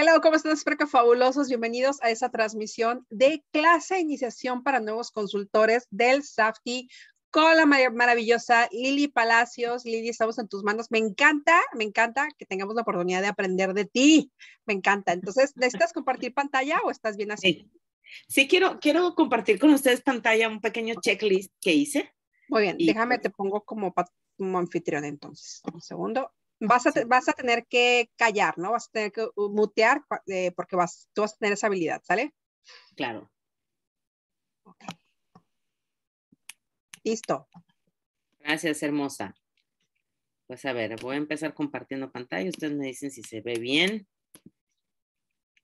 Hola, ¿cómo están? Espero que fabulosos. Bienvenidos a esta transmisión de clase de iniciación para nuevos consultores del SAFTI con la maravillosa Lili Palacios. Lili, estamos en tus manos. Me encanta, me encanta que tengamos la oportunidad de aprender de ti. Me encanta. Entonces, ¿necesitas compartir pantalla o estás bien así? Sí, quiero, quiero compartir con ustedes pantalla un pequeño checklist que hice. Muy bien, déjame, te pongo como, como anfitrión entonces. Un segundo vas a, tener que callar, ¿no? Vas a tener que uh, mutear eh, porque vas, tú vas a tener esa habilidad, ¿sale? Claro. Listo. Gracias, hermosa. Pues a ver, voy a empezar compartiendo pantalla. Ustedes me dicen si se ve bien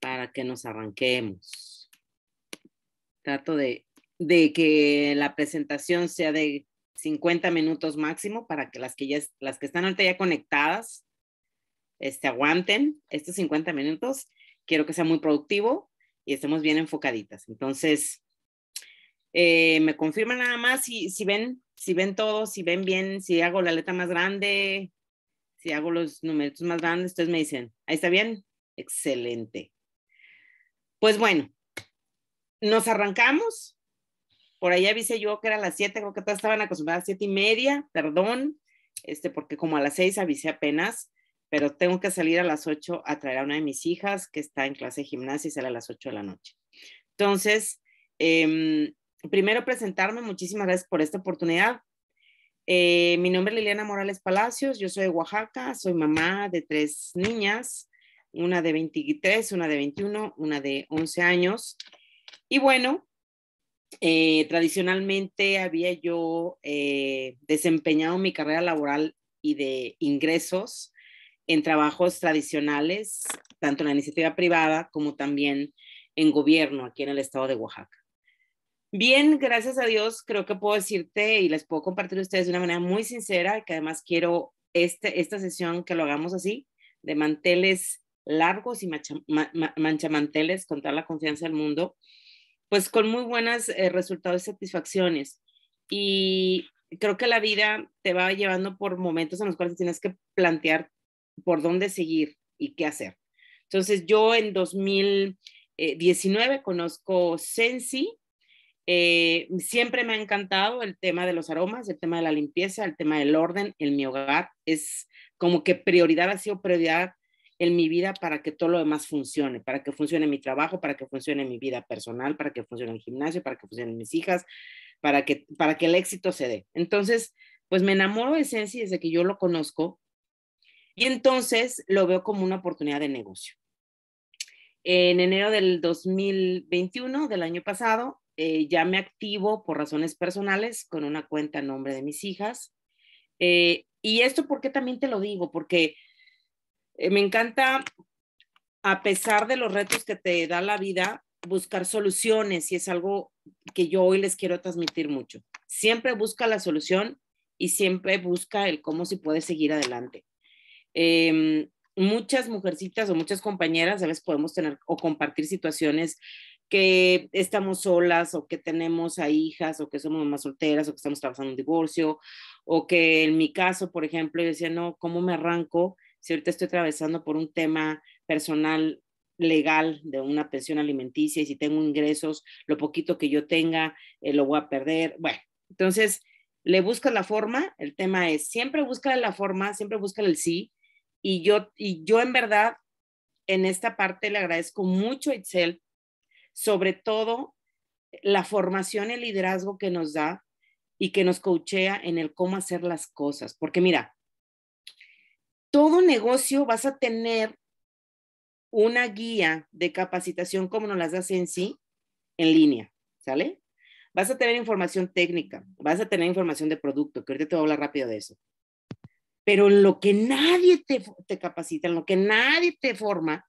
para que nos arranquemos. Trato de, de que la presentación sea de 50 minutos máximo para que las que, ya, las que están ahorita ya conectadas este, aguanten estos 50 minutos. Quiero que sea muy productivo y estemos bien enfocaditas. Entonces, eh, me confirman nada más si, si, ven, si ven todo, si ven bien, si hago la letra más grande, si hago los numeritos más grandes, ustedes me dicen, ahí está bien, excelente. Pues bueno, nos arrancamos. Por ahí avisé yo que eran las 7, creo que todas estaban acostumbradas a 7 y media, perdón, este, porque como a las 6 avisé apenas, pero tengo que salir a las 8 a traer a una de mis hijas que está en clase de gimnasia y sale a las 8 de la noche. Entonces, em, primero presentarme, muchísimas gracias por esta oportunidad. Eh, mi nombre es Liliana Morales Palacios, yo soy de Oaxaca, soy mamá de tres niñas, una de 23, una de 21, una de 11 años. Y bueno, eh, tradicionalmente había yo eh, desempeñado mi carrera laboral y de ingresos en trabajos tradicionales, tanto en la iniciativa privada como también en gobierno aquí en el estado de Oaxaca. Bien, gracias a Dios, creo que puedo decirte y les puedo compartir a ustedes de una manera muy sincera, que además quiero este, esta sesión que lo hagamos así, de manteles largos y mancha, manchamanteles, contar la confianza del mundo pues con muy buenos eh, resultados y satisfacciones. Y creo que la vida te va llevando por momentos en los cuales tienes que plantear por dónde seguir y qué hacer. Entonces yo en 2019 eh, conozco Sensi, eh, siempre me ha encantado el tema de los aromas, el tema de la limpieza, el tema del orden en mi hogar. Es como que prioridad ha sido prioridad en mi vida para que todo lo demás funcione, para que funcione mi trabajo, para que funcione mi vida personal, para que funcione el gimnasio, para que funcionen mis hijas, para que, para que el éxito se dé. Entonces, pues me enamoro de Sensi desde que yo lo conozco y entonces lo veo como una oportunidad de negocio. En enero del 2021, del año pasado, eh, ya me activo por razones personales con una cuenta en nombre de mis hijas. Eh, y esto, ¿por qué también te lo digo? Porque eh, me encanta, a pesar de los retos que te da la vida, buscar soluciones y es algo que yo hoy les quiero transmitir mucho. Siempre busca la solución y siempre busca el cómo si puedes seguir adelante. Em, muchas mujercitas o muchas compañeras a veces podemos tener o compartir situaciones que estamos solas o que tenemos a hijas o que somos mamás solteras o que estamos trabajando en un divorcio o que en mi caso, por ejemplo, yo decía, no, ¿cómo me arranco? si ahorita estoy atravesando por un tema personal legal de una pensión alimenticia y si tengo ingresos, lo poquito que yo tenga, eh, lo voy a perder. Bueno, entonces, le buscas la forma, el tema es, siempre busca la forma, siempre busca el sí. Y yo, y yo en verdad, en esta parte le agradezco mucho a Itzel, sobre todo la formación y el liderazgo que nos da y que nos coachea en el cómo hacer las cosas. Porque mira, todo negocio vas a tener una guía de capacitación como nos las das en sí, en línea, ¿sale? Vas a tener información técnica, vas a tener información de producto, que ahorita te voy a hablar rápido de eso. Pero en lo que nadie te, te capacita, en lo que nadie te forma,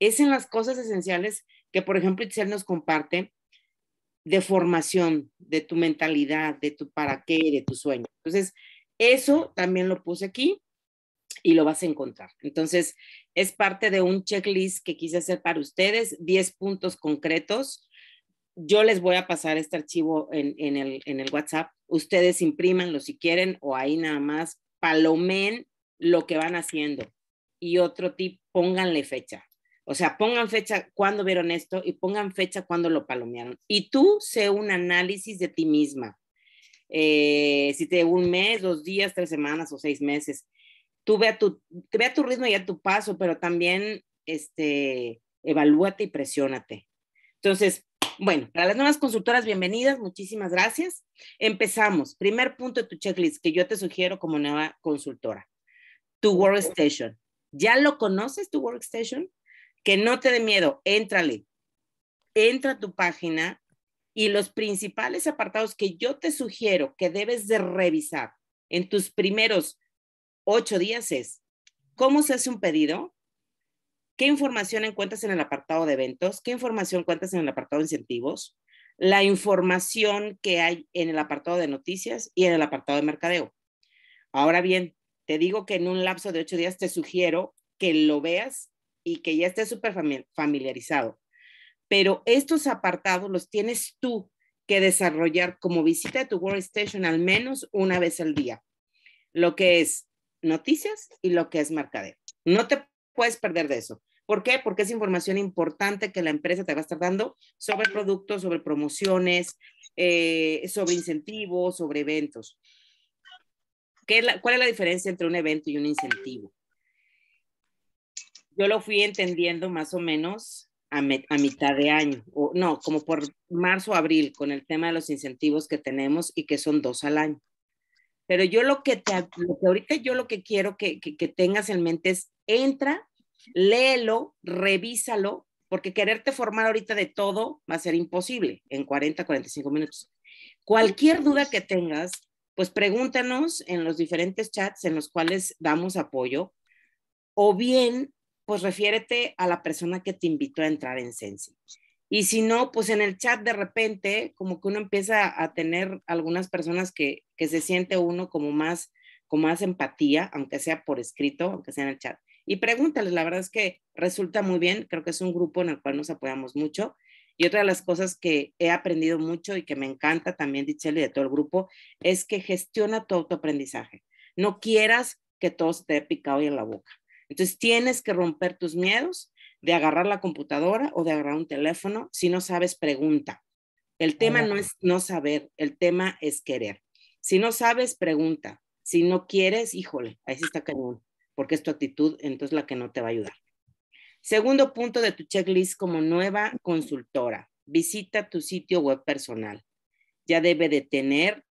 es en las cosas esenciales que, por ejemplo, Itzel nos comparte de formación, de tu mentalidad, de tu para qué, de tu sueño. Entonces, eso también lo puse aquí y lo vas a encontrar. Entonces, es parte de un checklist que quise hacer para ustedes, 10 puntos concretos. Yo les voy a pasar este archivo en, el, WhatsApp. Ustedes imprímanlo si quieren o ahí nada más palomen lo que van haciendo. Y otro tip, pónganle fecha. O sea, pongan fecha cuando vieron esto y pongan fecha cuando lo palomearon. Y tú sé un análisis de ti misma. Eh, si te un mes, dos días, tres semanas o seis meses tú ve a tu, ve tu ritmo y a tu paso, pero también este, evalúate y presiónate. Entonces, bueno, para las nuevas consultoras, bienvenidas, muchísimas gracias. Empezamos. Primer punto de tu checklist que yo te sugiero como nueva consultora. Tu workstation. ¿Ya lo conoces tu workstation? Que no te dé miedo, éntrale. Entra a tu página y los principales apartados que yo te sugiero que debes de revisar en tus primeros ocho días es cómo se hace un pedido, qué información encuentras en el apartado de eventos, qué información cuentas en el apartado de incentivos, la información que hay en el apartado de noticias y en el apartado de mercadeo. Ahora bien, te digo que en un lapso de ocho días te sugiero que lo veas y que ya estés súper familiarizado. Pero estos apartados los tienes tú que desarrollar como visita a tu workstation al menos una vez al día. Lo que es noticias y lo que es mercadeo. No te puedes perder de eso. ¿Por qué? Porque es información importante que la empresa te va a estar dando sobre productos, sobre promociones, eh, sobre incentivos, sobre eventos. ¿Qué ¿Cuál es la diferencia entre un evento y un incentivo? Yo lo fui entendiendo más o menos a, a mitad de año, o no, como por marzo, o abril, con el tema de los incentivos que tenemos y que son dos al año. Pero yo lo que, te, lo que ahorita yo lo que quiero que, que, tengas en mente es entra, léelo, revísalo, porque quererte formar ahorita de todo va a ser imposible en 40, 45 minutos. Cualquier duda que tengas, pues pregúntanos en los diferentes chats en los cuales damos apoyo o bien, pues refiérete a la persona que te invitó a entrar en Sensi. Y si no, pues en el chat de repente, como que uno empieza a tener algunas personas que, se siente uno como más, como más empatía, aunque sea por escrito, aunque sea en el chat. Y pregúntales, la verdad es que resulta muy bien, creo que es un grupo en el cual nos apoyamos mucho. Y otra de las cosas que he aprendido mucho y que me encanta también, Dichelle, de todo el grupo, es que gestiona tu autoaprendizaje. No quieras que todo esté picado y en la boca. Entonces tienes que romper tus miedos de agarrar la computadora o de agarrar un teléfono. Si no sabes, pregunta. El ah, tema no es no saber, el tema es querer. Si no sabes, pregunta. Si no quieres, híjole, ahí sí está cañón, porque es tu actitud entonces la que no te va a ayudar. Segundo punto de tu checklist como nueva consultora, visita tu sitio web personal. Ya debe de tener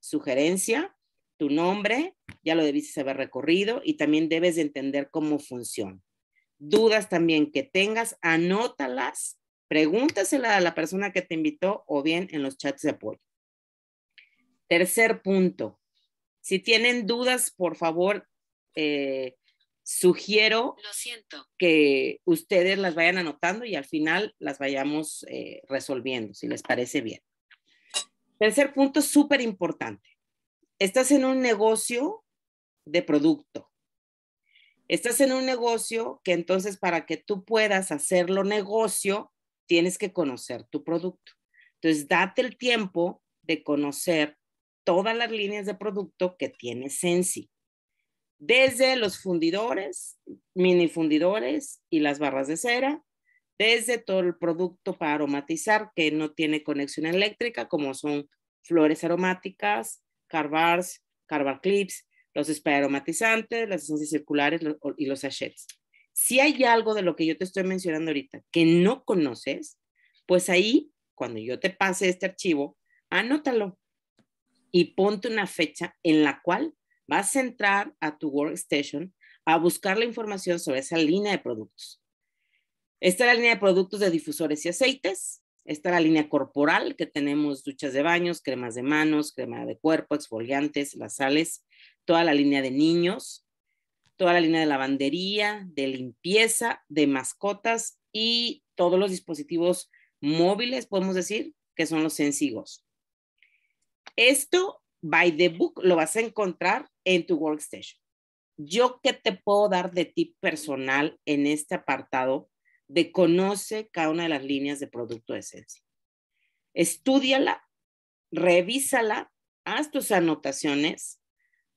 sugerencia, tu nombre, ya lo debiste haber recorrido y también debes de entender cómo funciona dudas también que tengas, anótalas, pregúntasela a la persona que te invitó o bien en los chats de apoyo. Tercer punto, si tienen dudas, por favor, eh, sugiero siento. que ustedes las vayan anotando y al final las vayamos eh, resolviendo, si les parece bien. Tercer punto, súper importante. Estás en un negocio de producto. Estás en un negocio que entonces para que tú puedas hacerlo negocio, tienes que conocer tu producto. Entonces, date el tiempo de conocer todas las líneas de producto que tiene Sensi, desde los fundidores, mini fundidores y las barras de cera, desde todo el producto para aromatizar que no tiene conexión eléctrica, como son flores aromáticas, carbars, carbar clips, los aromatizantes, las esencias circulares y los sachets. Si hay algo de lo que yo te estoy mencionando ahorita que no conoces, pues ahí, cuando yo te pase este archivo, anótalo y ponte una fecha en la cual vas a entrar a tu workstation a buscar la información sobre esa línea de productos. Esta es la línea de productos de difusores y aceites, esta es la línea corporal que tenemos duchas de baños, cremas de manos, crema de cuerpo, exfoliantes, las sales, toda la línea de niños, toda la línea de lavandería, de limpieza, de mascotas y todos los dispositivos móviles, podemos decir, que son los sencillos. Esto, by the book, lo vas a encontrar en tu workstation. Yo qué te puedo dar de tip personal en este apartado de conoce cada una de las líneas de producto de esencia. Estúdiala, revísala, haz tus anotaciones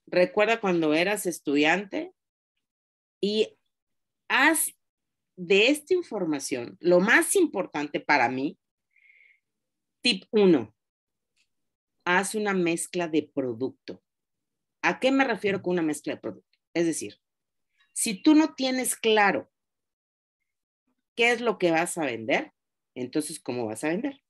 recuerda cuando eras estudiante y haz de esta información lo más importante para mí. Tip 1. Haz una mezcla de producto. ¿A qué me refiero con una mezcla de producto? Es decir, si tú no tienes claro qué es lo que vas a vender, entonces, ¿cómo vas a vender?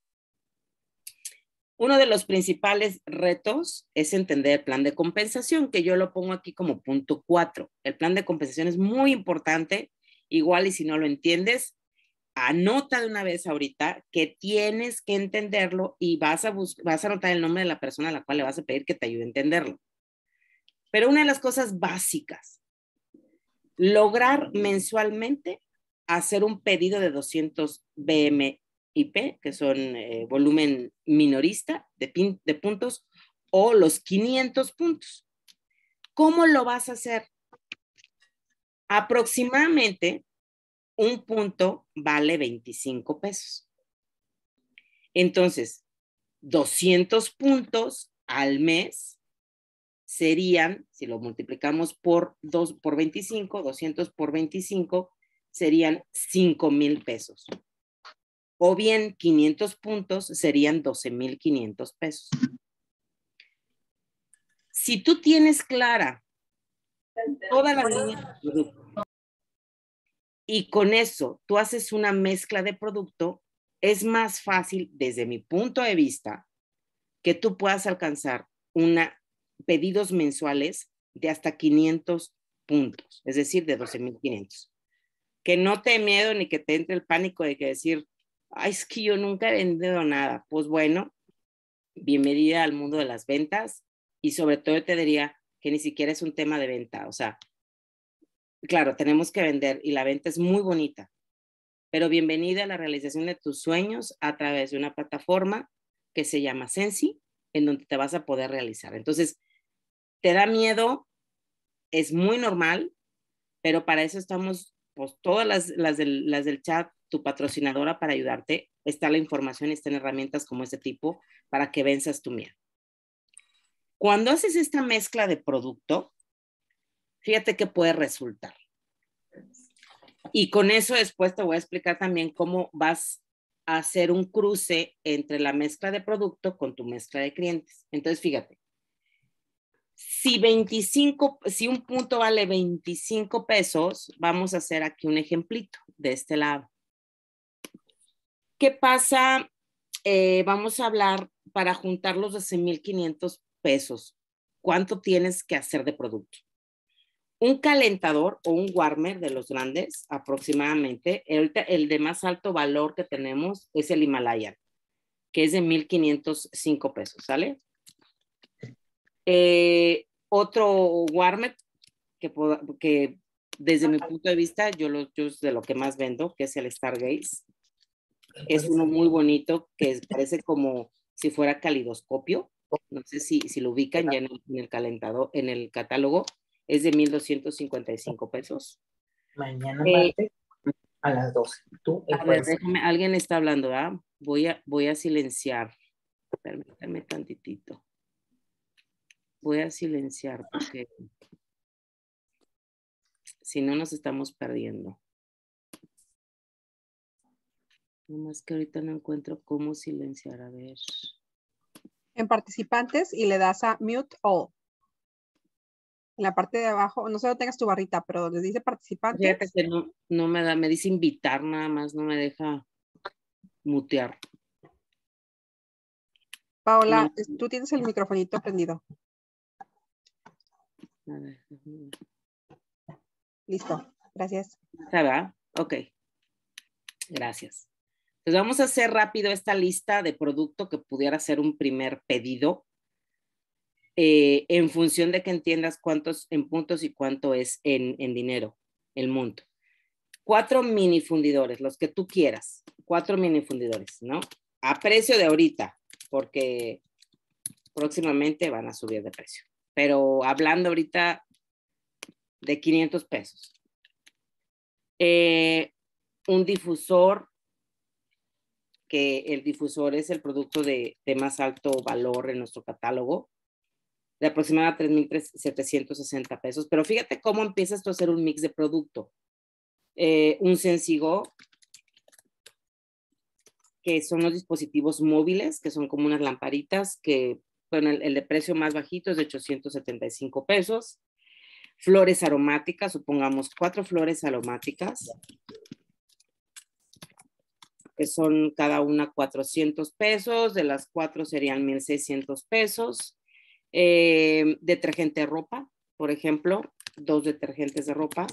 Uno de los principales retos es entender el plan de compensación, que yo lo pongo aquí como punto cuatro. El plan de compensación es muy importante, igual y si no lo entiendes, anota de una vez ahorita que tienes que entenderlo y vas a, vas a anotar el nombre de la persona a la cual le vas a pedir que te ayude a entenderlo. Pero una de las cosas básicas, lograr mensualmente hacer un pedido de 200 BM que son eh, volumen minorista de, puntos, o los 500 puntos. ¿Cómo lo vas a hacer? Aproximadamente un punto vale 25 pesos. Entonces, 200 puntos al mes serían, si lo multiplicamos por, por 25, 200 por 25 serían 5 mil pesos o bien 500 puntos serían 12,500 pesos. Si tú tienes clara toda la línea y con eso tú haces una mezcla de producto, es más fácil, desde mi punto de vista, que tú puedas alcanzar una, pedidos mensuales de hasta 500 puntos, es decir, de 12,500. Que no te miedo ni que te entre el pánico de que decir, Ay, es que yo nunca he vendido nada. Pues bueno, bienvenida al mundo de las ventas y sobre todo te diría que ni siquiera es un tema de venta. O sea, claro, tenemos que vender y la venta es muy bonita, pero bienvenida a la realización de tus sueños a través de una plataforma que se llama Sensi, en donde te vas a poder realizar. Entonces, te da miedo, es muy normal, pero para eso estamos, pues todas las, del, las del chat tu patrocinadora para ayudarte. Está la información, y están herramientas como este tipo para que venzas tu miedo. Cuando haces esta mezcla de producto, fíjate qué puede resultar. Y con eso después te voy a explicar también cómo vas a hacer un cruce entre la mezcla de producto con tu mezcla de clientes. Entonces, fíjate, si 25, si un punto vale 25 pesos, vamos a hacer aquí un ejemplito de este lado. ¿Qué pasa? Eh, vamos a hablar para juntar los 1500 pesos. ¿Cuánto tienes que hacer de producto? Un calentador o un warmer de los grandes, aproximadamente. El, el de más alto valor que tenemos es el Himalaya, que es de 1.505 pesos, ¿sale? Eh, otro warmer que, desde mi punto de vista, yo, lo, yo de lo que más vendo, que es el Stargaze, es uno muy bonito que parece como si fuera calidoscopio. No sé si, si lo ubican ya en el, calentador, en el catálogo. Es de 1.255 pesos. Mañana eh, a las 12. alguien está hablando, ah Voy a, voy a silenciar. Permítanme tantitito. Voy a silenciar porque si no nos estamos perdiendo más que ahorita no encuentro cómo silenciar. A ver. En participantes y le das a mute all. En la parte de abajo, no sé solo tengas tu barrita, pero donde dice participantes. no, me da, me dice invitar nada más, no me deja mutear. Paola, tú tienes el microfonito prendido. Listo, gracias. ¿Está, ok. Gracias. Entonces pues, vamos a hacer rápido esta lista de producto que pudiera ser un primer pedido eh, en función de que entiendas cuántos en puntos y cuánto es en, dinero el monto. Cuatro mini fundidores, los que tú quieras. Cuatro mini fundidores, ¿no? A precio de ahorita, porque próximamente van a subir de precio. Pero hablando ahorita de 500 pesos. Eh, un difusor que el difusor es el producto de, de más alto valor en nuestro catálogo, de aproximadamente 3.760 pesos. Pero fíjate cómo empiezas tú a hacer un mix de producto. Eh, un sencillo, que son los dispositivos móviles, que son como unas lamparitas, que bueno, el, el de precio más bajito es de 875 pesos. Flores aromáticas, supongamos cuatro flores aromáticas que son cada una 400 pesos, de las cuatro serían 1,600 pesos. Eh, detergente de ropa, por ejemplo, dos detergentes de ropa,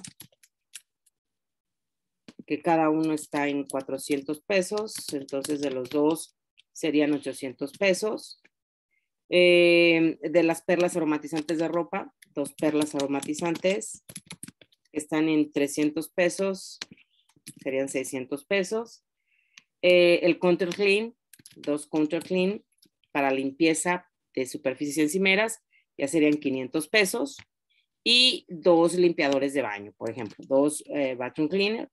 que cada uno está en 400 pesos, entonces de los dos serían 800 pesos. Eh, de las perlas aromatizantes de ropa, dos perlas aromatizantes, están en 300 pesos, serían 600 pesos. Eh, el counter Clean, dos counter Clean para limpieza de superficies encimeras, ya serían 500 pesos. Y dos limpiadores de baño, por ejemplo, dos eh, Bathroom Cleaner,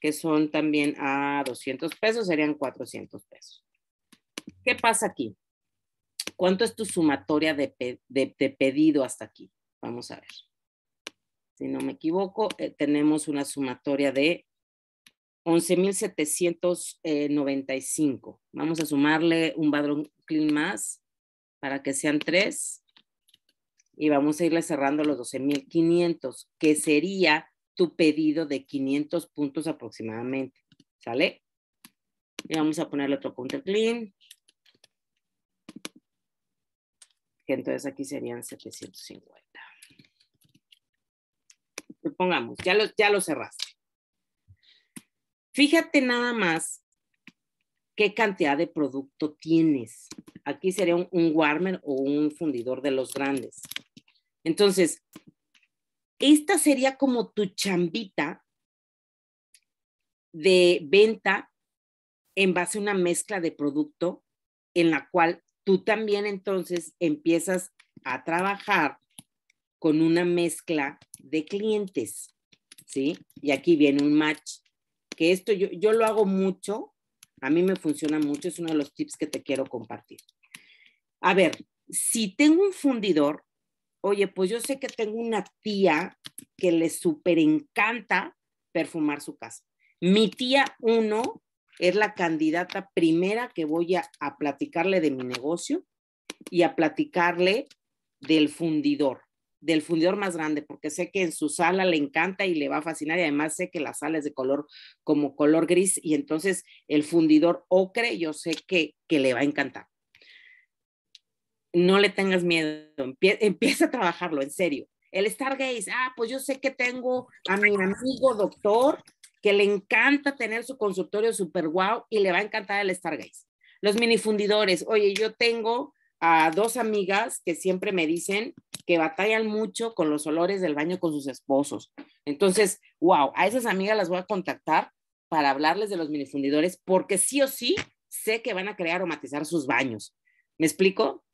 que son también a 200 pesos, serían 400 pesos. ¿Qué pasa aquí? ¿Cuánto es tu sumatoria de, pedido hasta aquí? Vamos a ver. Si no me equivoco, eh, tenemos una sumatoria de 11,795. Eh, vamos a sumarle un padrón clean más para que sean tres. Y vamos a irle cerrando los 12,500, que sería tu pedido de 500 puntos aproximadamente. ¿Sale? Y vamos a ponerle otro punto clean. entonces aquí serían 750. Supongamos, ya lo, ya lo cerraste. Fíjate nada más qué cantidad de producto tienes. Aquí sería un, warmer o un fundidor de los grandes. Entonces, esta sería como tu chambita de venta en base a una mezcla de producto en la cual tú también entonces empiezas a trabajar con una mezcla de clientes, ¿sí? Y aquí viene un match que esto yo, lo hago mucho, a mí me funciona mucho, es uno de los tips que te quiero compartir. A ver, si tengo un fundidor, oye, pues yo sé que tengo una tía que le súper encanta perfumar su casa. Mi tía uno es la candidata primera que voy a platicarle de mi negocio y a platicarle del fundidor del fundidor más grande, porque sé que en su sala le encanta y le va a fascinar y además sé que la sala es de color como color gris y entonces el fundidor ocre yo sé que, le va a encantar. No le tengas miedo, empieza a trabajarlo, en serio. El Stargaze, ah, pues yo sé que tengo a mi amigo doctor que le encanta tener su consultorio super guau y le va a encantar el Stargaze. Los minifundidores, oye, yo tengo a dos amigas que siempre me dicen que batallan mucho con los olores del baño con sus esposos. Entonces, wow, a esas amigas las voy a contactar para hablarles de los minifundidores porque sí o sí sé que van a crear aromatizar sus baños. ¿Me explico?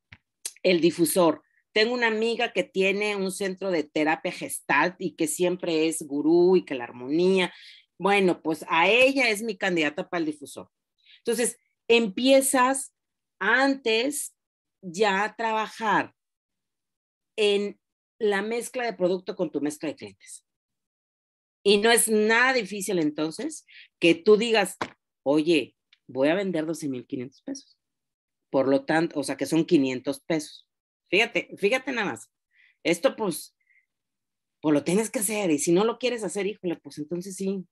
El difusor. Tengo una amiga que tiene un centro de terapia gestal y que siempre es gurú y que la armonía. Bueno, pues a ella es mi candidata para el difusor. Entonces, empiezas antes ya trabajar en la mezcla de producto con tu mezcla de clientes. Y no es nada difícil entonces que tú digas, oye, voy a vender 12.500 pesos. Por lo tanto, o sea, que son 500 pesos. Fíjate, fíjate nada más. Esto pues, pues lo tienes que hacer y si no lo quieres hacer, híjole, pues entonces sí.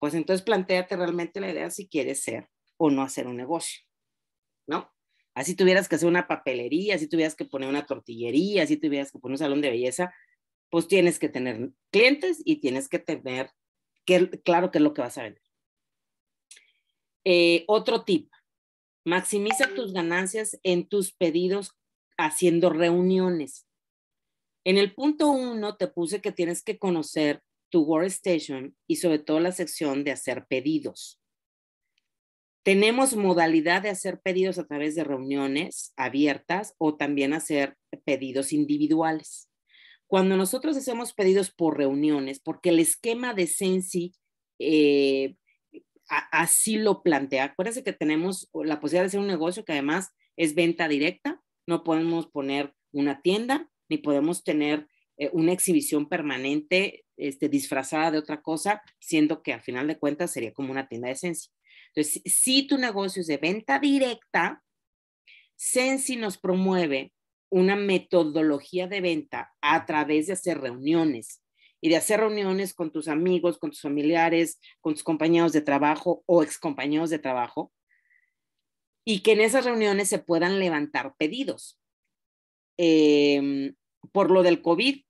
Pues entonces planteate realmente la idea si quieres ser o no hacer un negocio, ¿no? Así tuvieras que hacer una papelería, así tuvieras que poner una tortillería, así tuvieras que poner un salón de belleza, pues tienes que tener clientes y tienes que tener claro qué es lo que vas a vender. Eh, otro tip, maximiza tus ganancias en tus pedidos haciendo reuniones. En el punto uno te puse que tienes que conocer tu workstation y sobre todo la sección de hacer pedidos. Tenemos modalidad de hacer pedidos a través de reuniones abiertas o también hacer pedidos individuales. Cuando nosotros hacemos pedidos por reuniones, porque el esquema de Sensi eh, así lo plantea, acuérdense que tenemos la posibilidad de hacer un negocio que además es venta directa, no podemos poner una tienda, ni podemos tener eh, una exhibición permanente este, disfrazada de otra cosa, siendo que al final de cuentas sería como una tienda de Sensi. Entonces, si tu negocio es de venta directa, Sensi nos promueve una metodología de venta a través de hacer reuniones y de hacer reuniones con tus amigos, con tus familiares, con tus compañeros de trabajo o excompañeros de trabajo, y que en esas reuniones se puedan levantar pedidos. Em, por lo del COVID,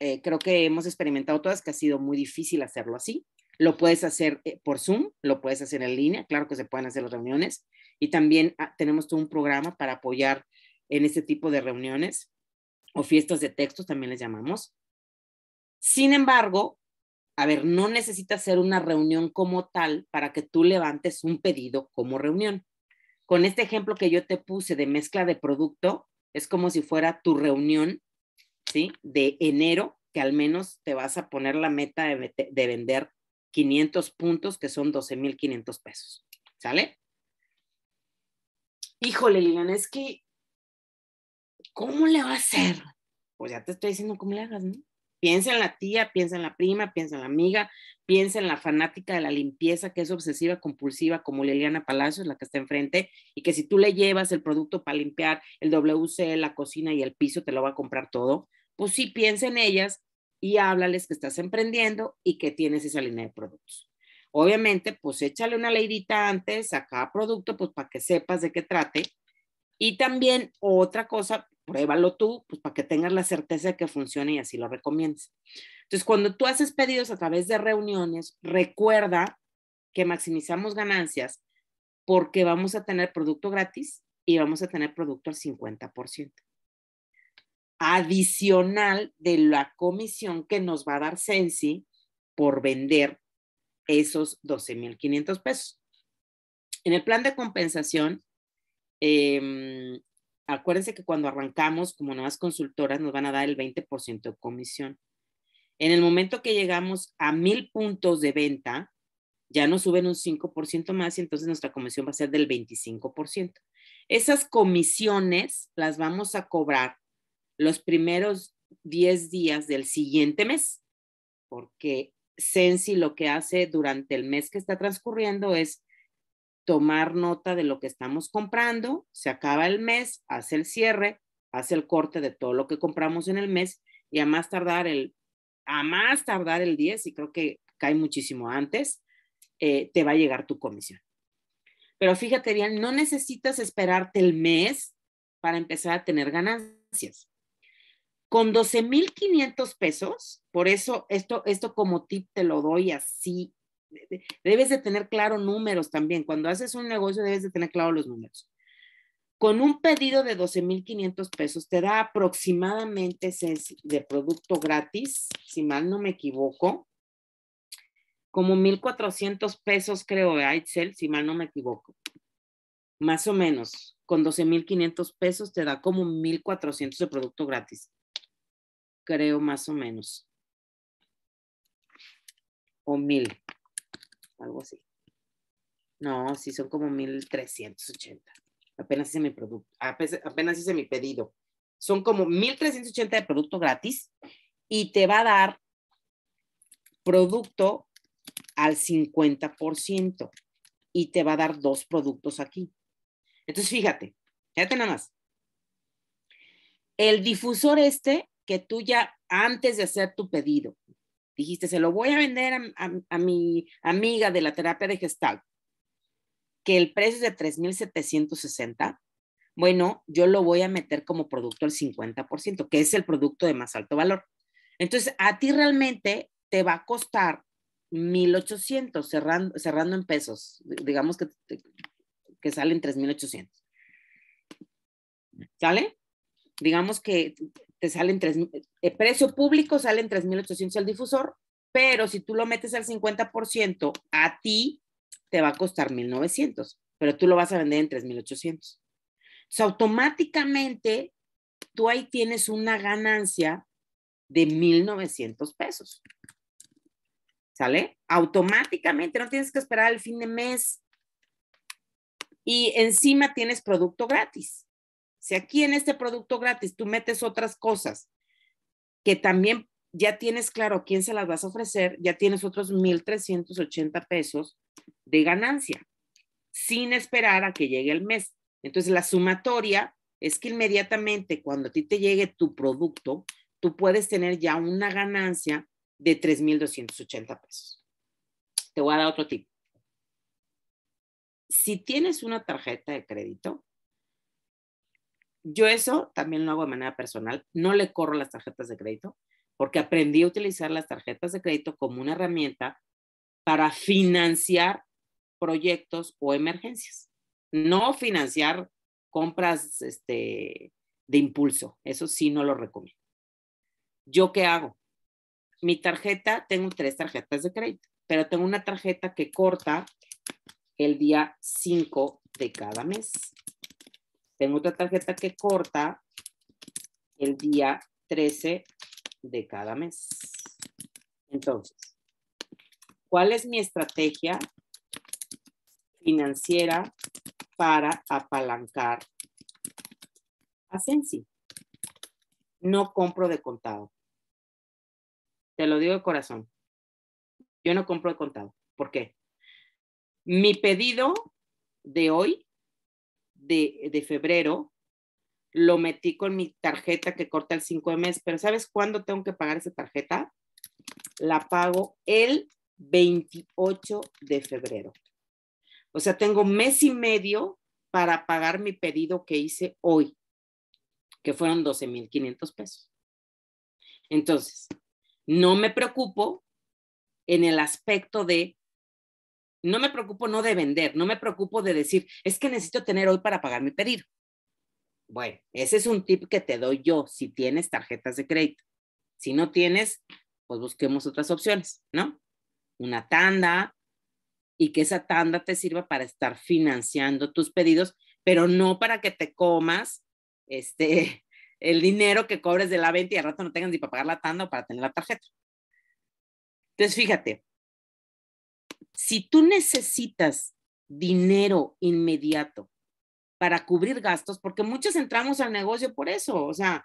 eh, creo que hemos experimentado todas que ha sido muy difícil hacerlo así. Lo puedes hacer eh, por Zoom, lo puedes hacer en línea, claro que se pueden hacer las reuniones. Y también ah, tenemos todo un programa para apoyar en este tipo de reuniones o fiestas de textos, también les llamamos. Sin embargo, a ver, no necesitas hacer una reunión como tal para que tú levantes un pedido como reunión. Con este ejemplo que yo te puse de mezcla de producto, es como si fuera tu reunión, ¿sí? De enero, que al menos te vas a poner la meta de, de vender 500 puntos, que son 12,500 pesos. ¿Sale? Híjole, Liliana, es que, ¿cómo le va a hacer? Pues ya te estoy diciendo cómo le hagas, ¿no? Piensa en la tía, piensa en la prima, piensa en la amiga, piensa en la fanática de la limpieza que es obsesiva, compulsiva, como Liliana Palacios, la que está enfrente, y que si tú le llevas el producto para limpiar el WC, la cocina y el piso, te lo va a comprar todo. Pues sí, piensa en ellas, y háblales que estás emprendiendo y que tienes esa línea de productos. Obviamente, pues échale una leidita antes a cada producto, pues para que sepas de qué trate. Y también otra cosa, pruébalo tú, pues para que tengas la certeza de que funcione y así lo recomiendes. Entonces, cuando tú haces pedidos a través de reuniones, recuerda que maximizamos ganancias porque vamos a tener producto gratis y vamos a tener producto al 50% adicional de la comisión que nos va a dar Sensi por vender esos 12.500 pesos. En el plan de compensación, em, acuérdense que cuando arrancamos como nuevas consultoras nos van a dar el 20% de comisión. En el momento que llegamos a mil puntos de venta, ya nos suben un 5% más y entonces nuestra comisión va a ser del 25%. Esas comisiones las vamos a cobrar los primeros 10 días del siguiente mes, porque Sensi lo que hace durante el mes que está transcurriendo es tomar nota de lo que estamos comprando, se acaba el mes, hace el cierre, hace el corte de todo lo que compramos en el mes y a más tardar el, a más tardar el 10, y creo que cae muchísimo antes, eh, te va a llegar tu comisión. Pero fíjate bien, no necesitas esperarte el mes para empezar a tener ganancias con 12,500 pesos, por eso esto, esto como tip te lo doy así, debes de tener claro números también, cuando haces un negocio debes de tener claro los números. Con un pedido de 12,500 pesos te da aproximadamente de producto gratis, si mal no me equivoco, como 1,400 pesos creo de excel si mal no me equivoco, más o menos, con 12,500 pesos te da como 1,400 de producto gratis creo más o menos. O mil, algo así. No, sí son como 1380. Apenas hice mi producto, apenas, hice mi pedido. Son como 1380 de producto gratis y te va a dar producto al 50% y te va a dar dos productos aquí. Entonces, fíjate, fíjate nada más. El difusor este que tú ya antes de hacer tu pedido dijiste, se lo voy a vender a, mi amiga de la terapia de gestal, que el precio es de 3,760, bueno, yo lo voy a meter como producto al 50%, que es el producto de más alto valor. Entonces, a ti realmente te va a costar 1,800, cerrando, cerrando en pesos, digamos que, que salen 3,800. ¿Sale? Digamos que te salen tres, el precio público en 3.800 el difusor, pero si tú lo metes al 50%, a ti te va a costar 1.900, pero tú lo vas a vender en 3.800. Entonces, automáticamente, tú ahí tienes una ganancia de 1.900 pesos. ¿Sale? Automáticamente, no tienes que esperar al fin de mes. Y encima tienes producto gratis. Si aquí en este producto gratis tú metes otras cosas que también ya tienes claro quién se las vas a ofrecer, ya tienes otros 1.380 pesos de ganancia, sin esperar a que llegue el mes. Entonces, la sumatoria es que inmediatamente cuando a ti te llegue tu producto, tú puedes tener ya una ganancia de 3.280 pesos. Te voy a dar otro tip. Si tienes una tarjeta de crédito, yo eso también lo hago de manera personal. No le corro las tarjetas de crédito porque aprendí a utilizar las tarjetas de crédito como una herramienta para financiar proyectos o emergencias. No financiar compras este, de impulso. Eso sí no lo recomiendo. ¿Yo qué hago? Mi tarjeta, tengo tres tarjetas de crédito, pero tengo una tarjeta que corta el día 5 de cada mes. Tengo otra tarjeta que corta el día 13 de cada mes. Entonces, ¿cuál es mi estrategia financiera para apalancar a No compro de contado. Te lo digo de corazón. Yo no compro de contado. ¿Por qué? Mi pedido de hoy de, febrero, lo metí con mi tarjeta que corta el 5 de mes, pero ¿sabes cuándo tengo que pagar esa tarjeta? La pago el 28 de febrero. O sea, tengo mes y medio para pagar mi pedido que hice hoy, que fueron 12.500 pesos. Entonces, no me preocupo en el aspecto de no me preocupo no de vender, no me preocupo de decir, es que necesito tener hoy para pagar mi pedido. Bueno, ese es un tip que te doy yo si tienes tarjetas de crédito. Si no tienes, pues busquemos otras opciones, ¿no? Una tanda y que esa tanda te sirva para estar financiando tus pedidos, pero no para que te comas este el dinero que cobres de la venta y al rato no tengas ni para pagar la tanda o para tener la tarjeta. Entonces, fíjate, si tú necesitas dinero inmediato para cubrir gastos, porque muchos entramos al negocio por eso, o sea,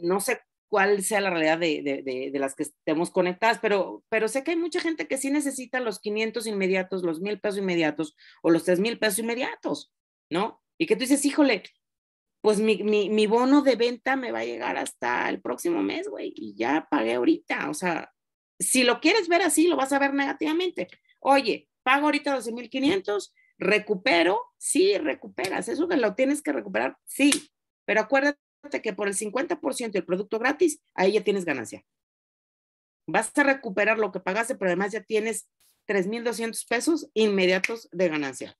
no sé cuál sea la realidad de, las que estemos conectadas, pero, pero sé que hay mucha gente que sí necesita los 500 inmediatos, los 1000 pesos inmediatos o los 3000 pesos inmediatos, ¿no? Y que tú dices, híjole, pues mi, mi, bono de venta me va a llegar hasta el próximo mes, güey, y ya pagué ahorita, o sea, si lo quieres ver así, lo vas a ver negativamente. Oye, pago ahorita 12.500, recupero, sí, recuperas, eso que lo tienes que recuperar, sí, pero acuérdate que por el 50% del producto gratis, ahí ya tienes ganancia. Vas a recuperar lo que pagaste, pero además ya tienes 3.200 pesos inmediatos de ganancia.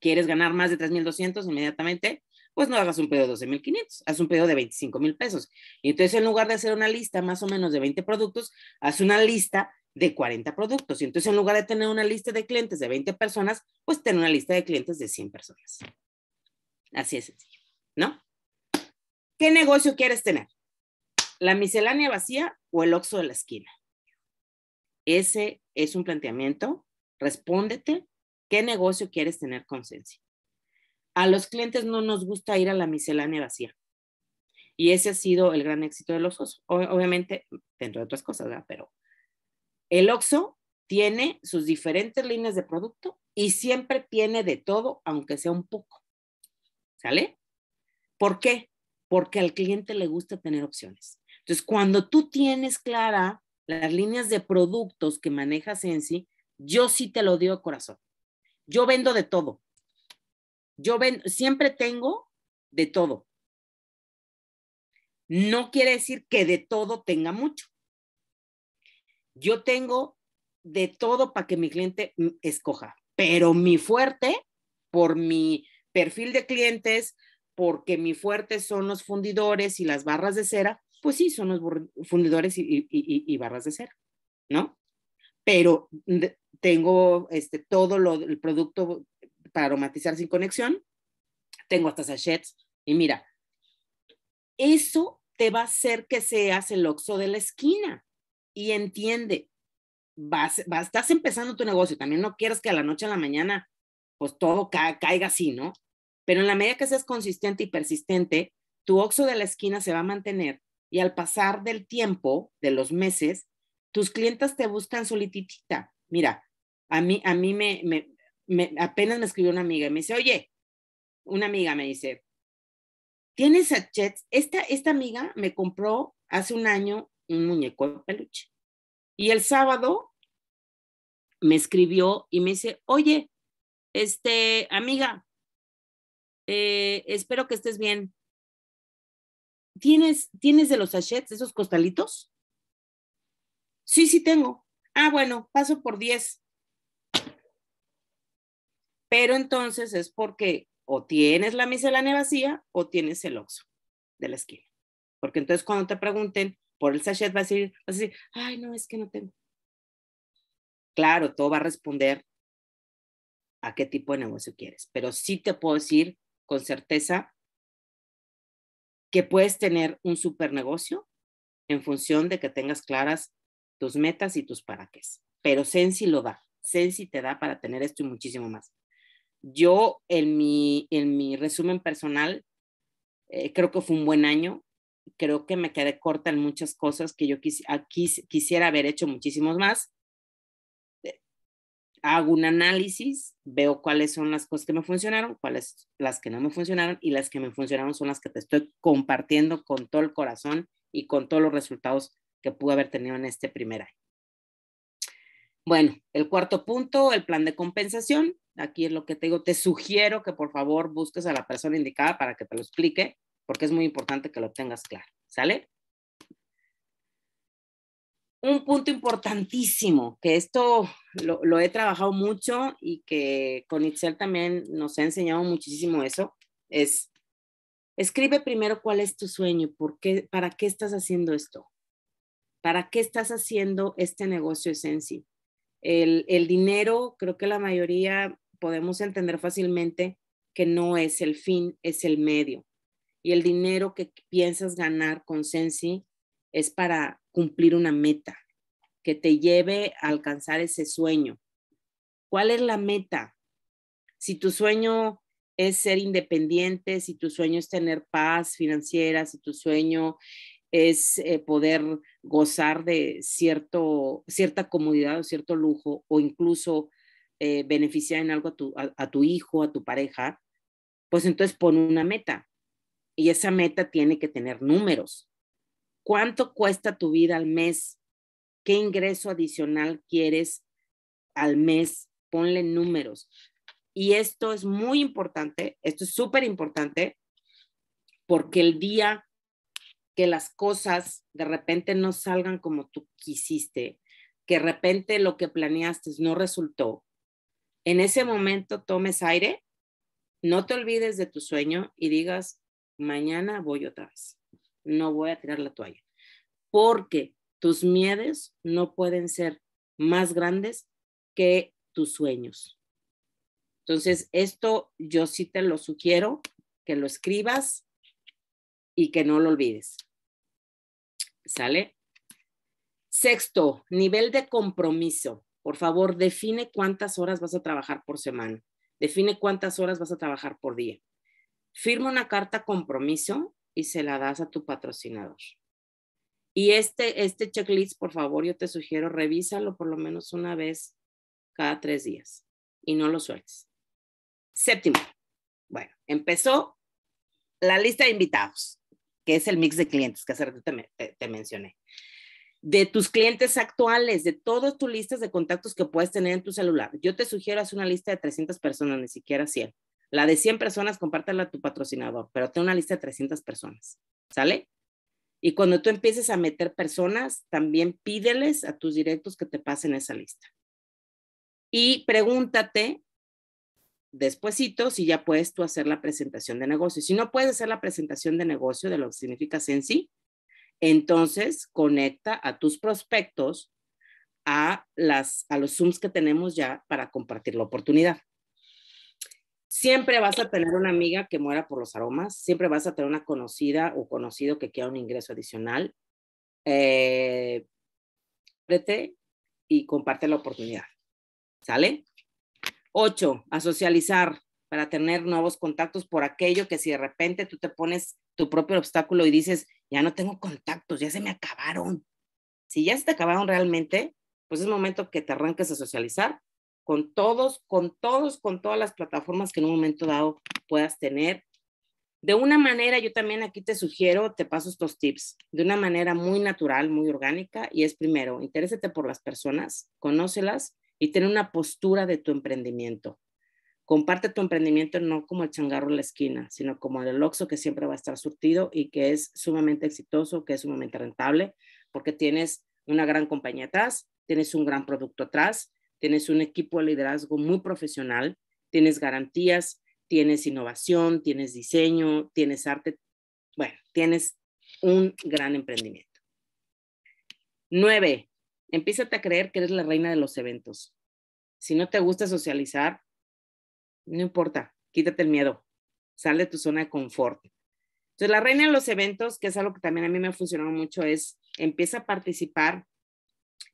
¿Quieres ganar más de 3.200 inmediatamente? pues no hagas un pedido de 12.500, haz un pedido de 25.000 pesos. Y entonces en lugar de hacer una lista más o menos de 20 productos, haz una lista de 40 productos. Y entonces en lugar de tener una lista de clientes de 20 personas, pues ten una lista de clientes de 100 personas. Así es sencillo, ¿no? ¿Qué negocio quieres tener? ¿La miscelánea vacía o el oxo de la esquina? Ese es un planteamiento. Respóndete, ¿qué negocio quieres tener con Sensi? a los clientes no nos gusta ir a la miscelánea vacía. Y ese ha sido el gran éxito de los obviamente, dentro de otras cosas, ¿verdad? pero el oxo tiene sus diferentes líneas de producto y siempre tiene de todo, aunque sea un poco. ¿Sale? ¿Por qué? Porque al cliente le gusta tener opciones. Entonces, cuando tú tienes clara las líneas de productos que manejas en sí, yo sí te lo digo corazón. Yo vendo de todo. Yo siempre tengo de todo. No quiere decir que de todo tenga mucho. Yo tengo de todo para que mi cliente mm, escoja, pero mi fuerte, por mi perfil de clientes, porque mi fuerte son los fundidores y las barras de cera, pues sí, son los fundidores y, barras de cera, ¿no? Pero tengo este, todo el producto para aromatizar sin conexión. Tengo hasta sachets. Y mira, eso te va a hacer que seas el oxo de la esquina. Y entiende, vas, estás empezando tu negocio. También no quieres que a la noche a la mañana, pues todo caiga así, ¿no? Pero en la medida que seas consistente y persistente, tu oxo de la esquina se va a mantener. Y al pasar del tiempo, de los meses, tus clientes te buscan solititita. Mira, a mí, a mí me, me, apenas me escribió una amiga y me dice, oye, una amiga me dice, ¿tienes sachets? Esta, esta amiga me compró hace un año un muñeco de peluche. Y el sábado me escribió y me dice, oye, este, amiga, eh, espero que estés bien. ¿Tienes, ¿Tienes de los sachets, esos costalitos? Sí, sí tengo. Ah, bueno, paso por 10 pero entonces es porque o tienes la miscelánea vacía o tienes el oxo de la esquina. Porque entonces cuando te pregunten por el sachet vas a, decir, ay, no, es que no tengo. Claro, todo va a responder a qué tipo de negocio quieres, pero sí te puedo decir con certeza que puedes tener un super negocio en función de que tengas claras tus metas y tus para Pero Sensi lo da. Sensi te da para tener esto y muchísimo más. Yo en mi, resumen personal, eh, creo que fue un buen año, creo que me quedé corta en muchas cosas que yo ah, quisiera haber hecho muchísimos más. Eh, hago un análisis, veo cuáles son las cosas que me funcionaron, cuáles las que no me funcionaron y las que me funcionaron son las que te estoy compartiendo con todo el corazón y con todos los resultados que pude haber tenido en este primer año. Bueno, el cuarto punto, el plan de compensación aquí es lo que te digo, te sugiero que por favor busques a la persona indicada para que te lo explique, porque es muy importante que lo tengas claro, ¿sale? Un punto importantísimo, que esto lo, he trabajado mucho y que con Excel también nos ha enseñado muchísimo eso, es escribe primero cuál es tu sueño, por qué, para qué estás haciendo esto, para qué estás haciendo este negocio esencial. El, el dinero, creo que la mayoría podemos entender fácilmente que no es el fin, es el medio. Y el dinero que piensas ganar con Sensi es para cumplir una meta que te lleve a alcanzar ese sueño. ¿Cuál es la meta? Si tu sueño es ser independiente, si tu sueño es tener paz financiera, si tu sueño es eh, poder gozar de cierto, cierta comodidad o cierto lujo o incluso eh, beneficiar en algo a tu, a tu hijo, a tu pareja, pues entonces pon una meta. Y esa meta tiene que tener números. ¿Cuánto cuesta tu vida al mes? ¿Qué ingreso adicional quieres al mes? Ponle números. Y esto es muy importante, esto es súper importante, porque el día que las cosas de repente no salgan como tú quisiste, que de repente lo que planeaste no resultó, en ese momento tomes aire, no te olvides de tu sueño y digas, mañana voy otra vez, no voy a tirar la toalla, porque tus miedos no pueden ser más grandes que tus sueños. Entonces, esto yo sí te lo sugiero, que lo escribas y que no lo olvides. ¿Sale? Sexto, nivel de compromiso. Por favor, define cuántas horas vas a trabajar por semana. Define cuántas horas vas a trabajar por día. Firma una carta compromiso y se la das a tu patrocinador. Y este, este checklist, por favor, yo te sugiero, revísalo por lo menos una vez cada tres días y no lo sueltes. Séptimo, bueno, empezó la lista de invitados, que es el mix de clientes que hace rato te mencioné de tus clientes actuales, de todas tus listas de contactos que puedes tener en tu celular. Yo te sugiero hacer una lista de 300 personas, ni siquiera 100. La de 100 personas, compártela a tu patrocinador, pero ten una lista de 300 personas, ¿sale? Y cuando tú empieces a meter personas, también pídeles a tus directos que te pasen esa lista. Y pregúntate despuesito si ya puedes tú hacer la presentación de negocio. Si no puedes hacer la presentación de negocio de lo que significa en entonces, conecta a tus prospectos a, las, a los Zooms que tenemos ya para compartir la oportunidad. Siempre vas a tener una amiga que muera por los aromas, siempre vas a tener una conocida o conocido que quiera un ingreso adicional. Eh, y comparte la oportunidad. ¿Sale? Ocho, a socializar para tener nuevos contactos por aquello que si de repente tú te pones tu propio obstáculo y dices, ya no tengo contactos, ya se me acabaron. Si ya se te acabaron realmente, pues es momento que te arranques a socializar con todos, con todos, con todas las plataformas que en un momento dado puedas tener. De una manera, yo también aquí te sugiero, te paso estos tips, de una manera muy natural, muy orgánica, y es primero, interésate por las personas, conócelas y ten una postura de tu emprendimiento. Comparte tu emprendimiento no como el changarro en la esquina, sino como el Oxxo que siempre va a estar surtido y que es sumamente exitoso, que es sumamente rentable, porque tienes una gran compañía atrás, tienes un gran producto atrás, tienes un equipo de liderazgo muy profesional, tienes garantías, tienes innovación, tienes diseño, tienes arte, bueno, tienes un gran emprendimiento. Nueve, empízate a creer que eres la reina de los eventos. Si no te gusta socializar, no importa, quítate el miedo, sal de tu zona de confort. Entonces, la reina de los eventos, que es algo que también a mí me ha funcionado mucho, es empieza a participar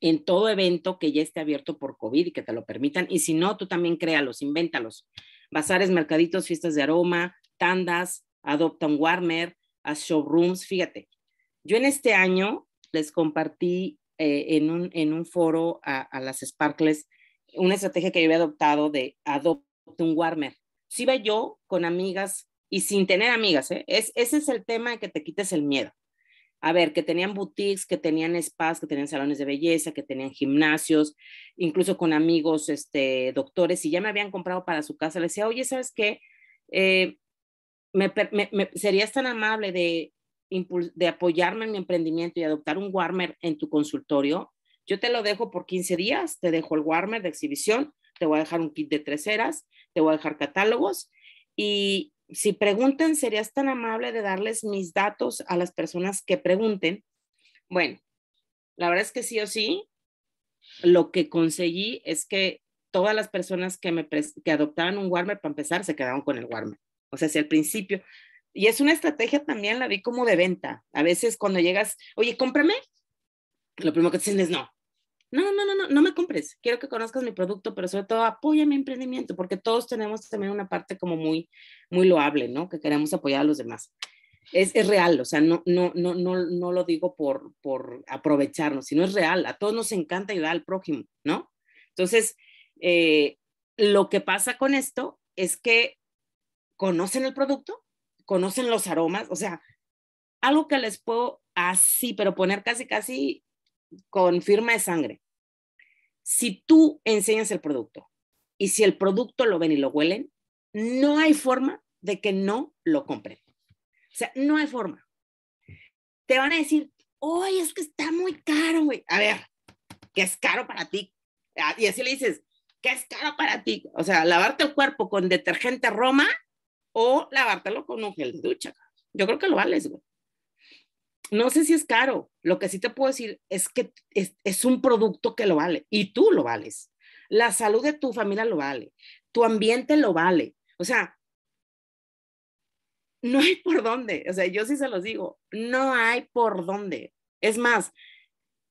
en todo evento que ya esté abierto por COVID y que te lo permitan. Y si no, tú también créalos, invéntalos. Bazares, mercaditos, fiestas de aroma, tandas, adopta un warmer, a showrooms, fíjate. Yo en este año les compartí eh, en, un, foro a, las Sparkles una estrategia que yo había adoptado de adoptar un Warmer. Si iba yo con amigas y sin tener amigas, ¿eh? es, ese es el tema de que te quites el miedo. A ver, que tenían boutiques, que tenían spas, que tenían salones de belleza, que tenían gimnasios, incluso con amigos, este, doctores, y ya me habían comprado para su casa. Le decía, oye, ¿sabes qué? Eh, ¿Serías tan amable de, de apoyarme en mi emprendimiento y adoptar un warmer en tu consultorio? Yo te lo dejo por 15 días, te dejo el warmer de exhibición, te voy a dejar un kit de tres te voy a dejar catálogos y si preguntan, serías tan amable de darles mis datos a las personas que pregunten. Bueno, la verdad es que sí o sí, lo que conseguí es que todas las personas que, me que adoptaban un Warmer, para empezar, se quedaron con el Warmer. O sea, si al principio, y es una estrategia también, la vi como de venta. A veces cuando llegas, oye, cómprame, lo primero que te dicen es no no, no, no, no, no me compres, quiero que conozcas mi producto, pero sobre todo apoya mi emprendimiento, porque todos tenemos también una parte como muy, muy loable, ¿no? Que queremos apoyar a los demás. Es, real, o sea, no, no, no, no, no lo digo por, por aprovecharnos, sino es real, a todos nos encanta ayudar al prójimo, ¿no? Entonces, eh, lo que pasa con esto es que conocen el producto, conocen los aromas, o sea, algo que les puedo así, pero poner casi, casi con firma de sangre. Si tú enseñas el producto y si el producto lo ven y lo huelen, no hay forma de que no lo compren. O sea, no hay forma. Te van a decir, hoy es que está muy caro, güey. A ver, ¿qué es caro para ti? Ah, y así le dices, ¿qué es caro para ti? O sea, lavarte el cuerpo con detergente Roma o lavártelo con un gel de ducha. Yo creo que lo vales, güey no sé si es caro, lo que sí te puedo decir es que es, un producto que lo vale y tú lo vales. La salud de tu familia lo vale, tu ambiente lo vale. O sea, no hay por dónde. O sea, yo sí se los digo, no hay por dónde. Es más,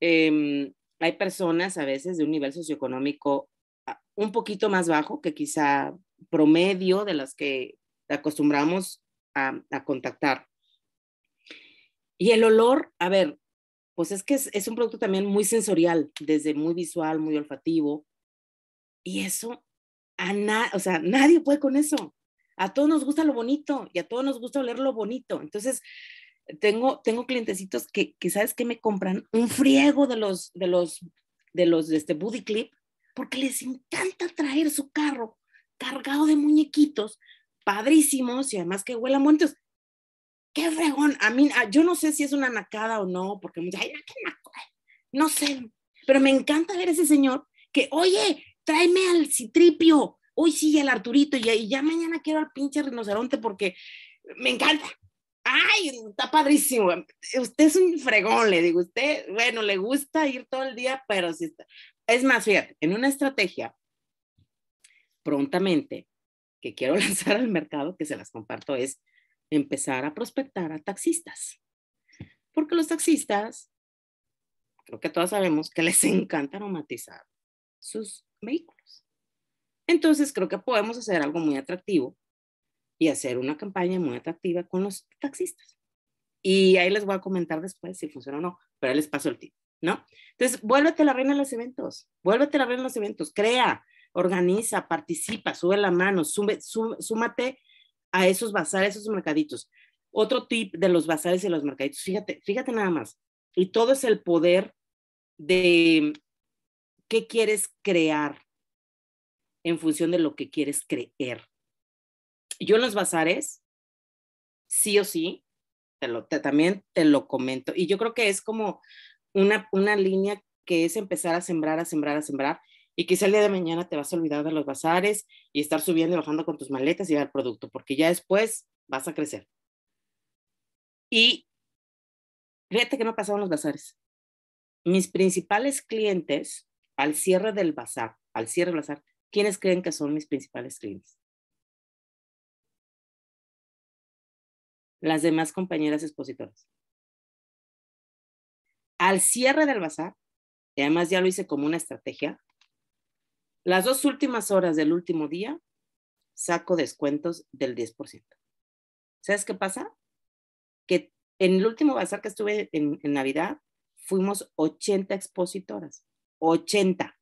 em, hay personas a veces de un nivel socioeconómico ah, un poquito más bajo que quizá promedio de las que acostumbramos a contactar. Y el olor, a ver, pues es que es, un producto también muy sensorial, desde muy visual, muy olfativo. Y eso, a o sea, nadie puede con eso. A todos nos gusta lo bonito y a todos nos gusta oler lo bonito. Entonces, tengo, tengo clientecitos que, ¿sabes qué? Me compran un friego de los, de los, de los, de este booty clip, porque les encanta traer su carro cargado de muñequitos padrísimos y además que huelan bonitos qué fregón. A mí, yo no sé si es una nacada o no, porque ay, no sé, pero me encanta ver a ese señor que, oye, tráeme al citripio, hoy sí al Arturito, y, ya mañana quiero al pinche rinoceronte porque me encanta. Ay, está padrísimo. Usted es un fregón, le digo. Usted, bueno, le gusta ir todo el día, pero si está. Es más, fíjate, en una estrategia, prontamente, que quiero lanzar al mercado, que se las comparto, es empezar a prospectar a taxistas. Porque los taxistas, creo que todos sabemos que les encanta aromatizar sus vehículos. Entonces, creo que podemos hacer algo muy atractivo y hacer una campaña muy atractiva con los taxistas. Y ahí les voy a comentar después si funciona o no, pero ahí les paso el tip, ¿no? Entonces, vuélvete la reina de los eventos, vuélvete la reina de los eventos, crea, organiza, participa, sube la mano, súmate a esos bazares, esos mercaditos. Otro tip de los bazares y los mercaditos, fíjate, fíjate nada más. Y todo es el poder de qué quieres crear en función de lo que quieres creer. Yo en los bazares, sí o sí, te lo, también te lo comento. Y yo creo que es como una línea que es empezar a sembrar, a sembrar, a sembrar y quizá el día de mañana te vas a olvidar de los bazares y estar subiendo y bajando con tus maletas y el producto, porque ya después vas a crecer. Y fíjate que me en los bazares. Mis principales clientes al cierre del bazar, al cierre del bazar, ¿quiénes creen que son mis principales clientes? Las demás compañeras expositoras. Al cierre del bazar, y además ya lo hice como una estrategia, las dos últimas horas del último día saco descuentos del 10%. ¿Sabes qué pasa? Que en el último bazar que estuve en, Navidad, fuimos 80 expositoras. 80.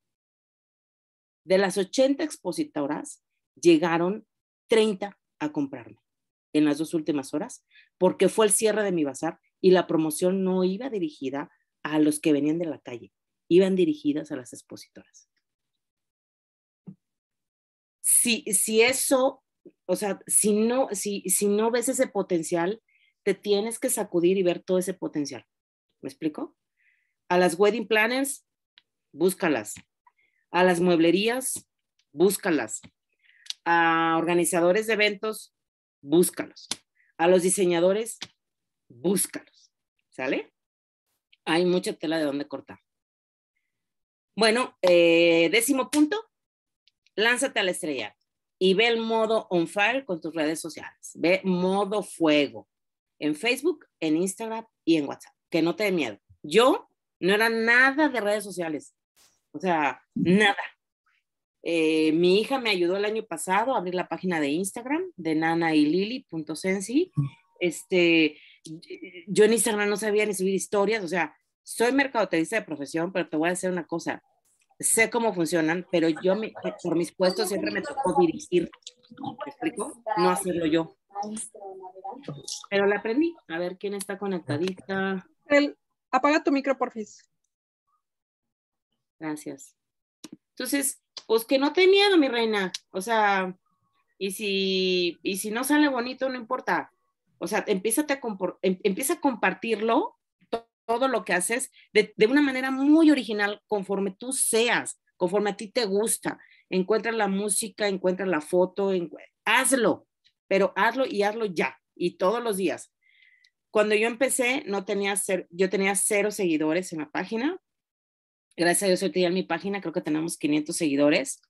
De las 80 expositoras, llegaron 30 a comprarme en las dos últimas horas, porque fue el cierre de mi bazar y la promoción no iba dirigida a los que venían de la calle, iban dirigidas a las expositoras si, eso, o sea, si no, si, no ves ese potencial, te tienes que sacudir y ver todo ese potencial. ¿Me explico? A las wedding planners, búscalas. A las mueblerías, búscalas. A organizadores de eventos, búscalos. A los diseñadores, búscalos. ¿Sale? Hay mucha tela de dónde cortar. Bueno, eh, décimo punto, lánzate a la estrella y ve el modo on fire con tus redes sociales. Ve modo fuego en Facebook, en Instagram y en WhatsApp. Que no te dé miedo. Yo no era nada de redes sociales. O sea, nada. Eh, mi hija me ayudó el año pasado a abrir la página de Instagram de nana y Este, yo en Instagram no sabía ni subir historias. O sea, soy mercadotecnista de profesión, pero te voy a decir una cosa sé cómo funcionan, pero yo me, por mis puestos siempre me tocó dirigir, ¿me explico? No hacerlo yo. Pero la aprendí. A ver quién está conectadita. El, apaga tu micro, porfis. Gracias. Entonces, pues que no te miedo, mi reina. O sea, y si, y si no sale bonito, no importa. O sea, empieza a, em, empieza a compartirlo todo lo que haces de, de, una manera muy original, conforme tú seas, conforme a ti te gusta. Encuentra la música, encuentra la foto, en, hazlo, pero hazlo y hazlo ya, y todos los días. Cuando yo empecé, no tenía yo tenía cero seguidores en la página. Gracias a Dios, hoy ya en mi página creo que tenemos 500 seguidores.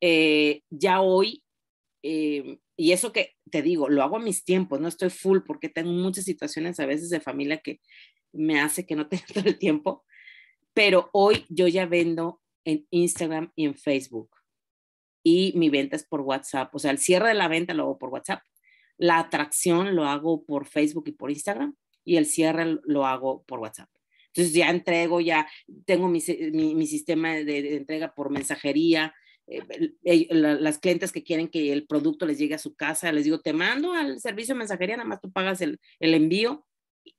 Eh, ya hoy eh, y eso que te digo, lo hago a mis tiempos, no estoy full porque tengo muchas situaciones a veces de familia que, me hace que no tenga todo el tiempo, pero hoy yo ya vendo en Instagram y en Facebook. Y mi venta es por WhatsApp. O sea, el cierre de la venta lo hago por WhatsApp. La atracción lo hago por Facebook y por Instagram. Y el cierre lo hago por WhatsApp. Entonces ya entrego, ya tengo mi, sistema de, entrega por mensajería. Eh, las clientes que quieren que el producto les llegue a su casa, les digo, te mando al servicio de mensajería, nada más tú pagas el envío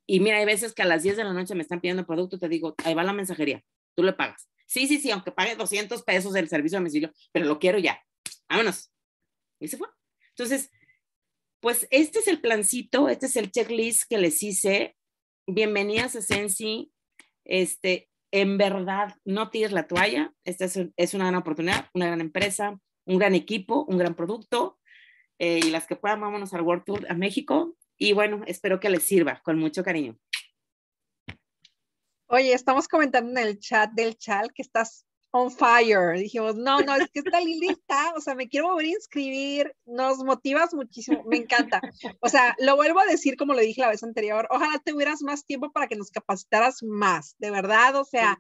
y mira, hay veces que a las 10 de la noche me están pidiendo producto, te digo, ahí va la mensajería, tú le pagas. Sí, sí, sí, aunque pague 200 pesos del servicio de domicilio, pero lo quiero ya. Vámonos. Y se fue. Entonces, pues este es el plancito, este es el checklist que les hice. Bienvenidas a Sensi. Este, en verdad, no tires la toalla. Esta es, es una gran oportunidad, una gran empresa, un gran equipo, un gran producto. Eh, y las que puedan, vámonos al World Tour a México. Y bueno, espero que les sirva con mucho cariño. Oye, estamos comentando en el chat del chal que estás on fire. Dijimos, no, no, es que está lilita, o sea, me quiero volver a inscribir, nos motivas muchísimo, me encanta. O sea, lo vuelvo a decir como lo dije la vez anterior, ojalá te hubieras más tiempo para que nos capacitaras más, de verdad, o sea,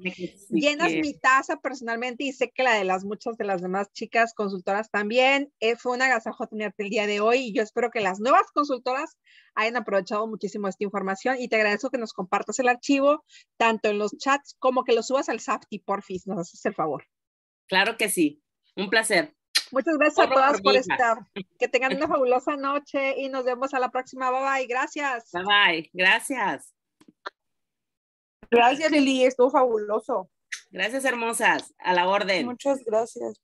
llenas mi taza personalmente y sé que la de las muchas de las demás chicas consultoras también. Eh, fue un agasajo tenerte el día de hoy y yo espero que las nuevas consultoras hayan aprovechado muchísimo esta información y te agradezco que nos compartas el archivo tanto en los chats como que lo subas al SAFTI, porfis, nos haces el favor. Claro que sí, un placer. Muchas gracias a todas por estar. Que tengan una fabulosa noche y nos vemos a la próxima. Bye bye, gracias. Bye bye, gracias. Gracias, Lili, estuvo fabuloso. Gracias, hermosas. A la orden. Muchas gracias.